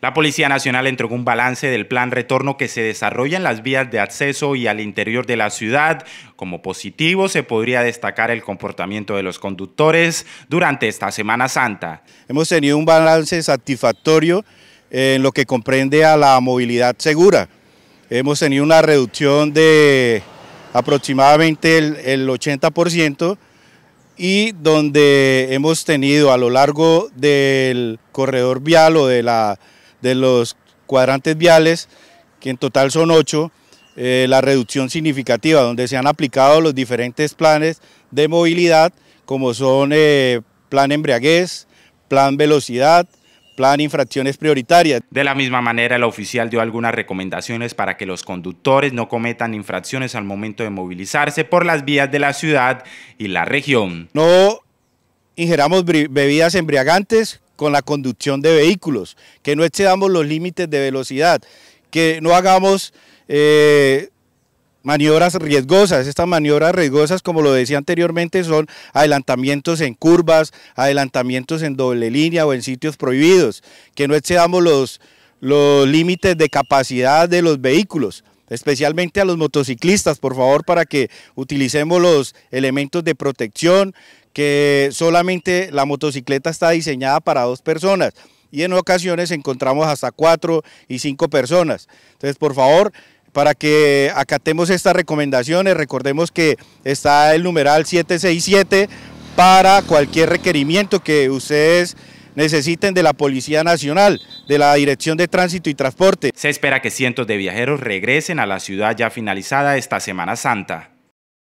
La Policía Nacional entregó un balance del plan retorno que se desarrolla en las vías de acceso y al interior de la ciudad. Como positivo se podría destacar el comportamiento de los conductores durante esta Semana Santa. Hemos tenido un balance satisfactorio en lo que comprende a la movilidad segura. Hemos tenido una reducción de aproximadamente el, 80% y donde hemos tenido a lo largo del corredor vial o de la de los cuadrantes viales, que en total son ocho, eh, la reducción significativa, donde se han aplicado los diferentes planes de movilidad, como son eh, plan embriaguez, plan velocidad, plan infracciones prioritarias. De la misma manera, el oficial dio algunas recomendaciones para que los conductores no cometan infracciones al momento de movilizarse por las vías de la ciudad y la región. No ingeramos bebidas embriagantes con la conducción de vehículos, que no excedamos los límites de velocidad, que no hagamos eh, maniobras riesgosas. Estas maniobras riesgosas, como lo decía anteriormente, son adelantamientos en curvas, adelantamientos en doble línea o en sitios prohibidos, que no excedamos los, los límites de capacidad de los vehículos especialmente a los motociclistas, por favor, para que utilicemos los elementos de protección, que solamente la motocicleta está diseñada para dos personas y en ocasiones encontramos hasta cuatro y cinco personas. Entonces, por favor, para que acatemos estas recomendaciones, recordemos que está el numeral 767 para cualquier requerimiento que ustedes necesiten de la Policía Nacional, de la Dirección de Tránsito y Transporte. Se espera que cientos de viajeros regresen a la ciudad ya finalizada esta Semana Santa.